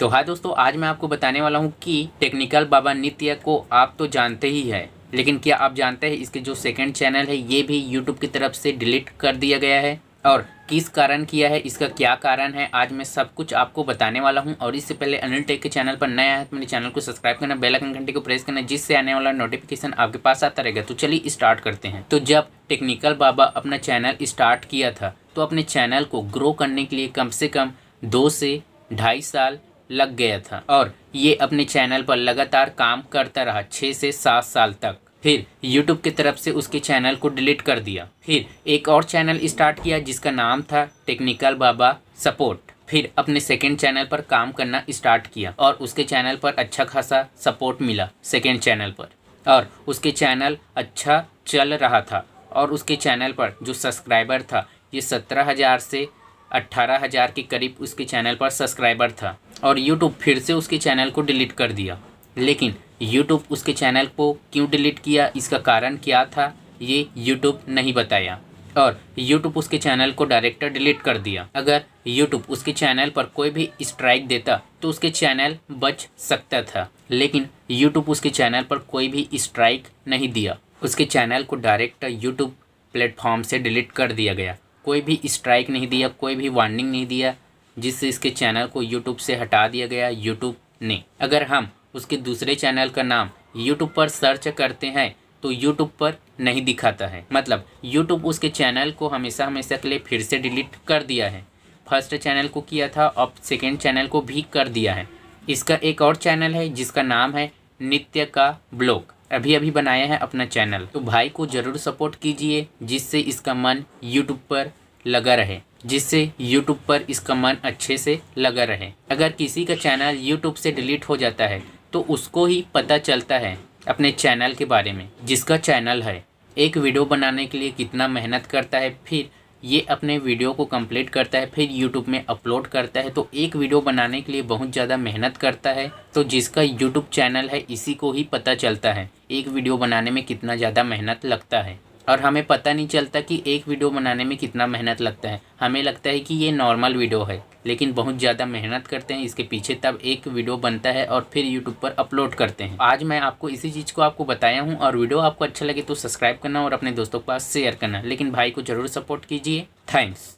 तो हाँ दोस्तों आज मैं आपको बताने वाला हूँ कि टेक्निकल बाबा नित्य को आप तो जानते ही है लेकिन क्या आप जानते हैं इसके जो सेकंड चैनल है ये भी यूट्यूब की तरफ से डिलीट कर दिया गया है और किस कारण किया है इसका क्या कारण है आज मैं सब कुछ आपको बताने वाला हूं और इससे पहले अनिल टेक के चैनल पर नया है तो मेरे चैनल को सब्सक्राइब करना बेल आइकन घंटे को प्रेस करना जिससे आने वाला नोटिफिकेशन आपके पास आता रहेगा तो चलिए स्टार्ट करते हैं तो जब टेक्निकल बाबा अपना चैनल स्टार्ट किया था तो अपने चैनल को ग्रो करने के लिए कम से कम दो से ढाई साल लग गया था और ये अपने चैनल पर लगातार काम करता रहा छः से सात साल तक फिर YouTube की तरफ से उसके चैनल को डिलीट कर दिया फिर एक और चैनल स्टार्ट किया जिसका नाम था टेक्निकल बाबा सपोर्ट फिर अपने सेकेंड चैनल पर काम करना स्टार्ट किया और उसके चैनल पर अच्छा खासा सपोर्ट मिला सेकेंड चैनल पर और उसके चैनल अच्छा चल रहा था और उसके चैनल पर जो सब्सक्राइबर था ये सत्रह हज़ार से अट्ठारह हज़ार के करीब उसके चैनल पर सब्सक्राइबर था और यूट्यूब फिर से उसके चैनल को डिलीट कर दिया लेकिन यूट्यूब उसके चैनल को क्यों डिलीट किया इसका कारण क्या था ये यूट्यूब नहीं बताया और यूट्यूब उसके चैनल को डायरेक्टर डिलीट कर दिया अगर यूट्यूब उसके चैनल पर कोई भी स्ट्राइक देता तो उसके चैनल बच सकता था लेकिन यूट्यूब उसके चैनल पर कोई भी स्ट्राइक नहीं दिया उसके चैनल को डायरेक्ट यूट्यूब प्लेटफॉर्म से डिलीट कर दिया गया कोई भी स्ट्राइक नहीं दिया कोई भी वार्निंग नहीं दिया जिससे इसके चैनल को यूट्यूब से हटा दिया गया यूट्यूब ने अगर हम उसके दूसरे चैनल का नाम यूट्यूब पर सर्च करते हैं तो यूट्यूब पर नहीं दिखाता है मतलब यूट्यूब उसके चैनल को हमेशा हमेशा के लिए फिर से डिलीट कर दिया है फर्स्ट चैनल को किया था अब सेकेंड चैनल को भी कर दिया है इसका एक और चैनल है जिसका नाम है नित्य का ब्लॉग अभी अभी बनाया है अपना चैनल तो भाई को ज़रूर सपोर्ट कीजिए जिससे इसका मन यूट्यूब पर लगा रहे जिससे YouTube पर इसका मन अच्छे से लगा रहे अगर किसी का चैनल YouTube से डिलीट हो जाता है तो उसको ही पता चलता है अपने चैनल के बारे में जिसका चैनल है एक वीडियो बनाने के लिए कितना मेहनत करता है फिर ये अपने वीडियो को कंप्लीट करता है फिर यूट्यूब में अपलोड करता है तो एक वीडियो बनाने के लिए बहुत ज़्यादा मेहनत करता है तो जिसका यूट्यूब चैनल है इसी को ही पता चलता है एक वीडियो बनाने में कितना ज़्यादा मेहनत लगता है और हमें पता नहीं चलता कि एक वीडियो बनाने में कितना मेहनत लगता है हमें लगता है कि ये नॉर्मल वीडियो है लेकिन बहुत ज़्यादा मेहनत करते हैं इसके पीछे तब एक वीडियो बनता है और फिर यूट्यूब पर अपलोड करते हैं आज मैं आपको इसी चीज़ को आपको बताया हूँ और वीडियो आपको अच्छा लगे तो सब्सक्राइब करना और अपने दोस्तों के पास शेयर करना लेकिन भाई को ज़रूर सपोर्ट कीजिए थैंक्स